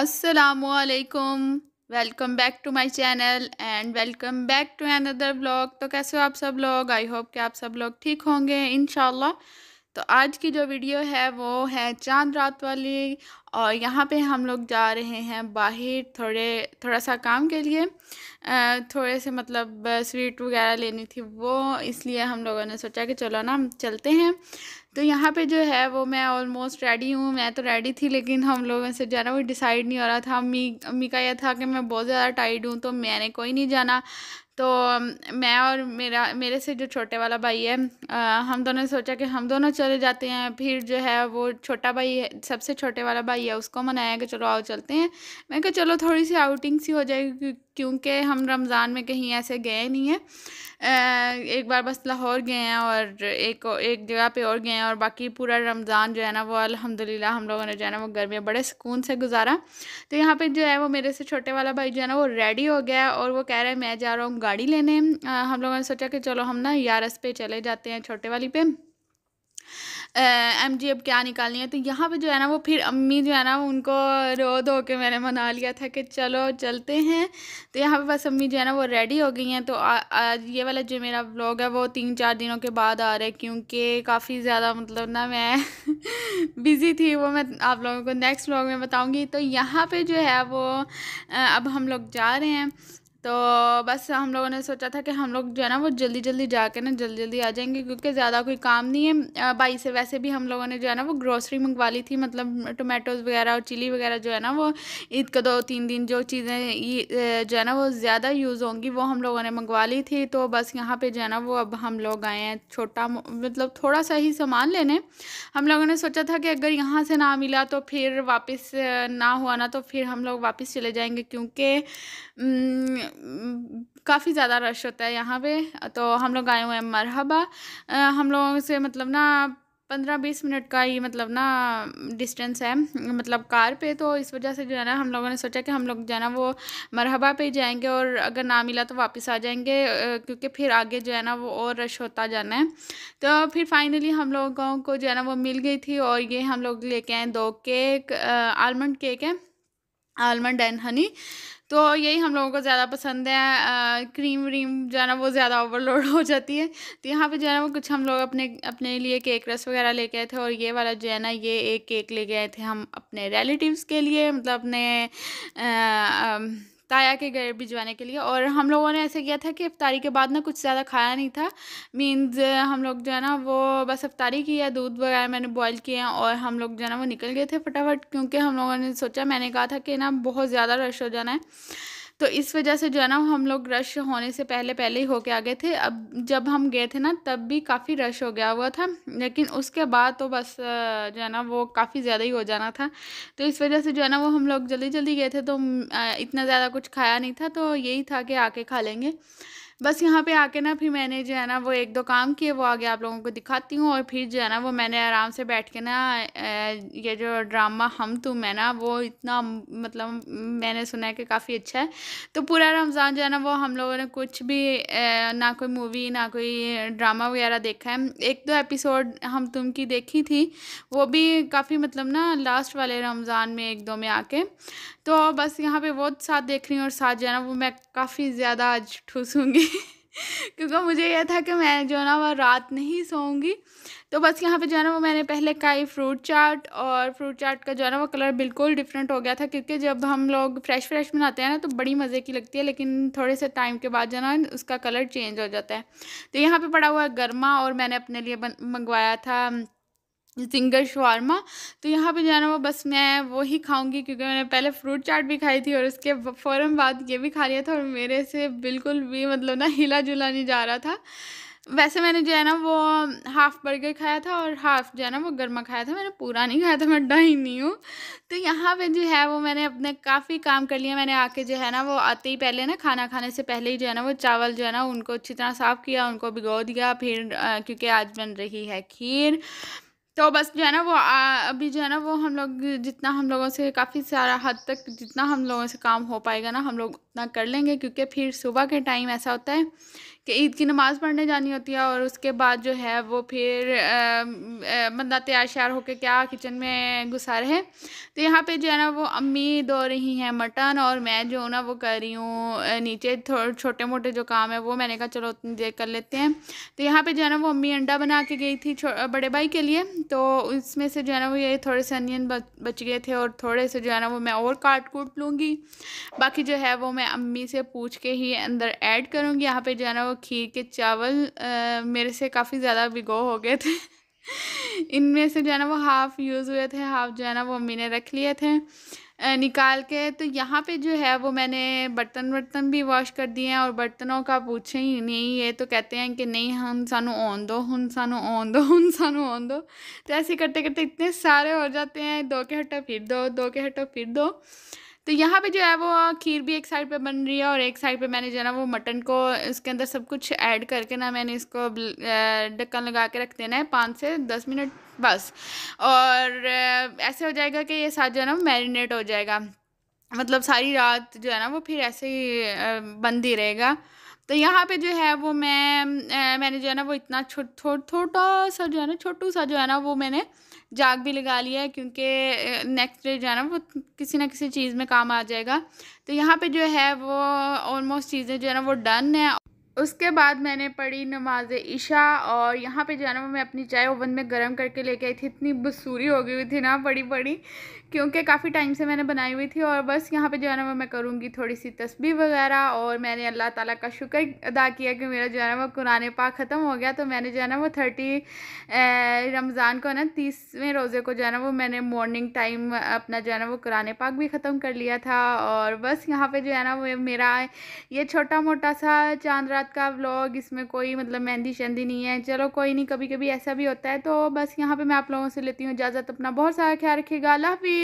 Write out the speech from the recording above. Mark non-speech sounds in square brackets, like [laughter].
असलकुम welcome back to my channel and welcome back to another blog तो कैसे हो आप सब लोग आई होप कि आप सब लोग ठीक होंगे इन तो आज की जो वीडियो है वो है चांद रात वाली और यहाँ पे हम लोग जा रहे हैं बाहर थोड़े थोड़ा सा काम के लिए थोड़े से मतलब स्वीट वगैरह लेनी थी वो इसलिए हम लोगों ने सोचा कि चलो ना हम चलते हैं तो यहाँ पे जो है वो मैं ऑलमोस्ट रेडी हूँ मैं तो रेडी थी लेकिन हम लोगों से जाना वो डिसाइड नहीं हो रहा था अम्मी अम्मी का यह था कि मैं बहुत ज़्यादा टाइड हूँ तो मैंने कोई नहीं जाना तो मैं और मेरा मेरे से जो छोटे वाला भाई है आ, हम दोनों ने सोचा कि हम दोनों चले जाते हैं फिर जो है वो छोटा भाई है सबसे छोटे वाला भाई है उसको मनाया कि चलो आओ चलते हैं मैं कहा चलो थोड़ी सी आउटिंग सी हो जाएगी क्योंकि हम रमज़ान में कहीं ऐसे गए नहीं हैं एक बार बस लाहौर गए हैं और एक एक जगह पे और गए हैं और बाकी पूरा रमज़ान जो है ना वो अल्हम्दुलिल्लाह हम लोगों ने जो है ना वो घर में बड़े सुकून से गुजारा तो यहाँ पे जो है वो मेरे से छोटे वाला भाई जो है ना वो रेडी हो गया और वो कह रहे हैं मैं जा रहा हूँ गाड़ी लेने हम लोगों ने सोचा कि चलो हम ना यारस पे चले जाते हैं छोटे वाली पे एम जी अब क्या निकालनी है तो यहाँ पे जो है ना वो फिर अम्मी जो है ना उनको रो धो के मैंने मना लिया था कि चलो चलते हैं तो यहाँ पे बस अम्मी जो है ना वो रेडी हो गई हैं तो आज ये वाला जो मेरा ब्लॉग है वो तीन चार दिनों के बाद आ रहा है क्योंकि काफ़ी ज़्यादा मतलब ना मैं बिज़ी [laughs] थी वो मैं आप लोगों को नेक्स्ट ब्लॉग में बताऊँगी तो यहाँ पर जो है वो अब हम लोग जा रहे हैं तो बस हम लोगों ने सोचा था कि हम लोग जो है ना वो जल्दी जल्दी जाके ना जल्दी जल्दी आ जाएंगे क्योंकि ज़्यादा कोई काम नहीं है बाई से वैसे भी हम लोगों ने जो है ना वो ग्रोसरी मंगवा ली थी मतलब टोमेटोज़ वगैरह और चिली वगैरह जो है ना वो ईद का दो तीन दिन जो चीज़ें जो है ना वो ज़्यादा यूज़ होंगी वो हम लोगों ने मंगवा ली थी तो बस यहाँ पर जो है ना वो अब हम लोग आए हैं छोटा मतलब थोड़ा सा ही सामान लेने हम लोगों ने सोचा था कि अगर यहाँ से ना मिला तो फिर वापस ना हुआ ना तो फिर हम लोग वापस चले जाएँगे क्योंकि काफ़ी ज़्यादा रश होता है यहाँ पे तो हम लोग आए हुए हैं मरहबा हम लोगों से मतलब ना पंद्रह बीस मिनट का ही मतलब ना डिस्टेंस है मतलब कार पे तो इस वजह से जो है ना हम लोगों ने सोचा कि हम लोग जो है ना वो मरहबा पे ही जाएंगे और अगर ना मिला तो वापस आ जाएंगे क्योंकि फिर आगे जो है ना वो और रश होता जाना है तो फिर फाइनली हम लोगों को जो है ना वो मिल गई थी और ये हम लोग लेके आए दो केक आलमंड केक है आलमंड एंड हनी तो यही हम लोगों को ज़्यादा पसंद है आ, क्रीम व्रीम जो है ना वो ज़्यादा ओवरलोड हो जाती है तो यहाँ पे जो है ना वो कुछ हम लोग अपने अपने लिए केक रस वगैरह ले गए थे और ये वाला जो है ना ये एक केक ले गए थे हम अपने रिलेटिव्स के लिए मतलब अपने आ, आ, ताया के घर भिजवाने के लिए और हम लोगों ने ऐसे किया था कि अफ्तारी के बाद ना कुछ ज़्यादा खाया नहीं था मीन्स हम लोग जो है ना वो बस अफ्तारी की या दूध वगैरह मैंने बॉयल किए हैं और हम लोग जो है ना वो निकल गए थे फटाफट क्योंकि हम लोगों ने सोचा मैंने कहा था कि ना बहुत ज़्यादा रश हो जाना है तो इस वजह से जो है ना हम लोग रश होने से पहले पहले ही होके आ गए थे अब जब हम गए थे ना तब भी काफ़ी रश हो गया हुआ था लेकिन उसके बाद तो बस जो है ना वो काफ़ी ज़्यादा ही हो जाना था तो इस वजह से जो है ना वो हम लोग जल्दी जल्दी गए थे तो इतना ज़्यादा कुछ खाया नहीं था तो यही था कि आके खा लेंगे बस यहाँ पे आके ना फिर मैंने जो है ना वो एक दो काम किए वो आगे आप लोगों को दिखाती हूँ और फिर जो है ना वो मैंने आराम से बैठ के ना ये जो ड्रामा हम तुम है ना वो इतना मतलब मैंने सुना है कि काफ़ी अच्छा है तो पूरा रमज़ान जो है ना वो हम लोगों ने कुछ भी ना कोई मूवी ना कोई ड्रामा वगैरह देखा है एक दो एपिसोड हम तुम की देखी थी वो भी काफ़ी मतलब ना लास्ट वाले रमज़ान में एक दो में आके तो बस यहाँ पे बहुत साथ देख रही हूँ और साथ जो है ना वो मैं काफ़ी ज़्यादा आज ठूसूँगी [laughs] क्योंकि मुझे यह था कि मैं जो है ना वह रात नहीं सोऊंगी तो बस यहाँ पे जो है ना वो मैंने पहले का ही फ्रूट चाट और फ्रूट चाट का जो है ना वो कलर बिल्कुल डिफरेंट हो गया था क्योंकि जब हम लोग फ्रेश फ्रेश बनाते हैं ना तो बड़ी मज़े की लगती है लेकिन थोड़े से टाइम के बाद जो है ना उसका कलर चेंज हो जाता है तो यहाँ पर पड़ा हुआ है गर्मा और मैंने अपने लिए मंगवाया था सिंगर शवारमा तो यहाँ पे जाना वो बस मैं वो ही खाऊंगी क्योंकि मैंने पहले फ्रूट चाट भी खाई थी और उसके फ़ौरन बाद ये भी खा लिया था और मेरे से बिल्कुल भी मतलब ना हिला जुला नहीं जा रहा था वैसे मैंने जो है ना वो हाफ़ बर्गर खाया था और हाफ़ जो है ना वो गर्मा खाया था मैंने पूरा नहीं खाया था मैं ही नहीं हूँ तो यहाँ पे जो है वो मैंने अपने काफ़ी काम कर लिया मैंने आके जो है ना वो आते ही पहले ना खाना खाने से पहले ही जो है ना वो चावल जो है ना उनको अच्छी तरह साफ़ किया उनको भिगो दिया फिर क्योंकि आज बन रही है खीर तो बस जो है ना वो आ, अभी जो है ना वो हम लोग जितना हम लोगों से काफ़ी सारा हद तक जितना हम लोगों से काम हो पाएगा ना हम लोग उतना कर लेंगे क्योंकि फिर सुबह के टाइम ऐसा होता है कि ईद की नमाज़ पढ़ने जानी होती है और उसके बाद जो है वो फिर बंदा तैयार श्यार होकर क्या किचन में घुसा रहे तो यहाँ पे जो है ना वो अम्मी धो रही हैं मटन और मैं जो ना वो कर रही हूँ नीचे थोड़े छोटे मोटे जो काम है वो मैंने कहा चलो उतनी देर कर लेते हैं तो यहाँ पे जो है ना वो अम्मी अंडा बना के गई थी बड़े भाई के लिए तो उसमें से जो है ना वो ये थोड़े से अनियन बच गए थे और थोड़े से जो है ना वो मैं और काट कूट लूँगी बाकी जो है वो मैं अम्मी से पूछ के ही अंदर ऐड करूँगी यहाँ पर जो है ना वो खीर के चावल आ, मेरे से काफ़ी ज़्यादा भिगो हो गए थे इनमें से जो है ना वो हाफ़ यूज़ हुए थे हाफ़ जो है ना वो अम्मी ने रख लिए थे निकाल के तो यहाँ पे जो है वो मैंने बर्तन वर्तन भी वॉश कर दिए हैं और बर्तनों का पूछे ही नहीं ये तो कहते हैं कि नहीं हम सानू ओन दो हम सानू ओन दो हम सानू ओन दो तो ऐसे करते करते इतने सारे हो जाते हैं दो के हटो फिर दो दो के हटो फिर दो तो यहाँ पे जो है वो खीर भी एक साइड पे बन रही है और एक साइड पे मैंने जो है ना वो मटन को इसके अंदर सब कुछ ऐड करके ना मैंने इसको ढक्कन लगा के रख देना है पाँच से दस मिनट बस और ऐसे हो जाएगा कि ये साथ जो है ना मैरिनेट हो जाएगा मतलब सारी रात जो है ना वो फिर ऐसे ही बंद ही रहेगा तो यहाँ पे जो है वो मैं मैंने जो है ना वो इतना छोटा थो, सा जो है ना छोटू सा जो है ना वो मैंने जाग भी लगा लिया है क्योंकि नेक्स्ट डे जो है ना वो किसी ना किसी चीज़ में काम आ जाएगा तो यहाँ पे जो है वो ऑलमोस्ट चीज़ें जो है ना वो डन है उसके बाद मैंने पढ़ी नमाज ईशा और यहाँ पे जो है ना मैं अपनी चाय ओवन में गर्म करके लेके आई थी इतनी बसूरी हो गई हुई थी ना बड़ी बड़ी क्योंकि काफ़ी टाइम से मैंने बनाई हुई थी और बस यहाँ पे जो है ना मैं करूँगी थोड़ी सी तस्बी वगैरह और मैंने अल्लाह ताला का शुक्र अदा किया कि मेरा जो है ना वो कुरान पाक ख़त्म हो गया तो मैंने जो है ना वो थर्टी रमज़ान को ना तीसवें रोज़े को जो है ना वो मैंने मॉर्निंग टाइम अपना जो है ना वो कुरान पाक भी ख़त्म कर लिया था और बस यहाँ पर जो है ना वो मेरा ये छोटा मोटा सा चांद रात रात का व्लॉग इसमें कोई मतलब मेहंदी शेंदी नहीं है चलो कोई नहीं कभी कभी ऐसा भी होता है तो बस यहाँ पे मैं आप लोगों से लेती हूँ इजाज़त अपना बहुत सारा ख्याल रखिएगा अल्लाह हाफि